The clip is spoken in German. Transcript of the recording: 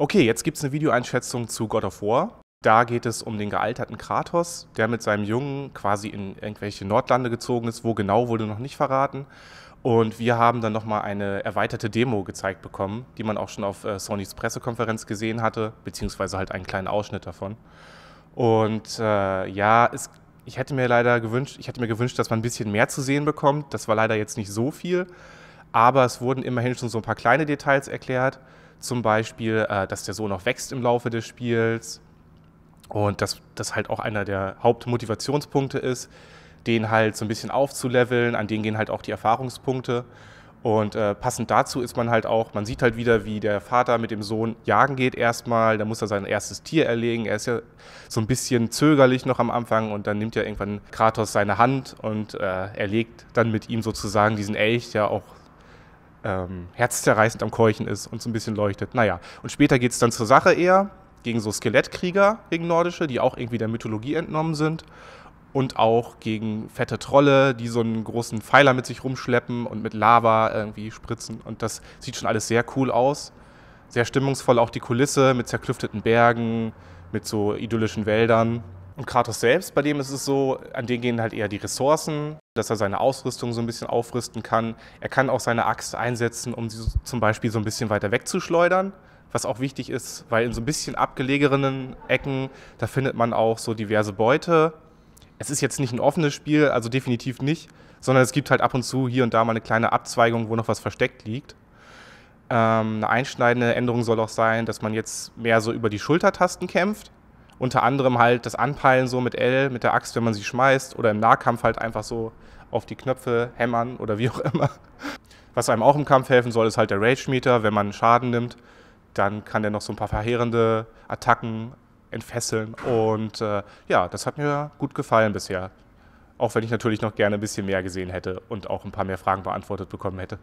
Okay, jetzt gibt es eine Videoeinschätzung zu God of War. Da geht es um den gealterten Kratos, der mit seinem Jungen quasi in irgendwelche Nordlande gezogen ist. Wo genau wurde noch nicht verraten. Und wir haben dann nochmal eine erweiterte Demo gezeigt bekommen, die man auch schon auf äh, Sonys Pressekonferenz gesehen hatte, beziehungsweise halt einen kleinen Ausschnitt davon. Und äh, ja, es, ich hätte mir leider gewünscht, ich hätte mir gewünscht, dass man ein bisschen mehr zu sehen bekommt. Das war leider jetzt nicht so viel, aber es wurden immerhin schon so ein paar kleine Details erklärt zum Beispiel, äh, dass der Sohn auch wächst im Laufe des Spiels und dass das halt auch einer der Hauptmotivationspunkte ist, den halt so ein bisschen aufzuleveln, an denen gehen halt auch die Erfahrungspunkte. Und äh, passend dazu ist man halt auch, man sieht halt wieder, wie der Vater mit dem Sohn jagen geht erstmal, da muss er sein erstes Tier erlegen, er ist ja so ein bisschen zögerlich noch am Anfang und dann nimmt ja irgendwann Kratos seine Hand und äh, erlegt dann mit ihm sozusagen diesen Elch, der auch ähm, herzzerreißend am Keuchen ist und so ein bisschen leuchtet. Naja, und später geht es dann zur Sache eher gegen so Skelettkrieger, gegen Nordische, die auch irgendwie der Mythologie entnommen sind. Und auch gegen fette Trolle, die so einen großen Pfeiler mit sich rumschleppen und mit Lava irgendwie spritzen. Und das sieht schon alles sehr cool aus. Sehr stimmungsvoll auch die Kulisse mit zerklüfteten Bergen, mit so idyllischen Wäldern. Und Kratos selbst, bei dem ist es so, an den gehen halt eher die Ressourcen, dass er seine Ausrüstung so ein bisschen aufrüsten kann. Er kann auch seine Axt einsetzen, um sie zum Beispiel so ein bisschen weiter wegzuschleudern, was auch wichtig ist, weil in so ein bisschen abgelegeneren Ecken, da findet man auch so diverse Beute. Es ist jetzt nicht ein offenes Spiel, also definitiv nicht, sondern es gibt halt ab und zu hier und da mal eine kleine Abzweigung, wo noch was versteckt liegt. Ähm, eine einschneidende Änderung soll auch sein, dass man jetzt mehr so über die Schultertasten kämpft unter anderem halt das Anpeilen so mit L, mit der Axt, wenn man sie schmeißt oder im Nahkampf halt einfach so auf die Knöpfe hämmern oder wie auch immer. Was einem auch im Kampf helfen soll, ist halt der Rage-Meter. Wenn man Schaden nimmt, dann kann der noch so ein paar verheerende Attacken entfesseln. Und äh, ja, das hat mir gut gefallen bisher. Auch wenn ich natürlich noch gerne ein bisschen mehr gesehen hätte und auch ein paar mehr Fragen beantwortet bekommen hätte.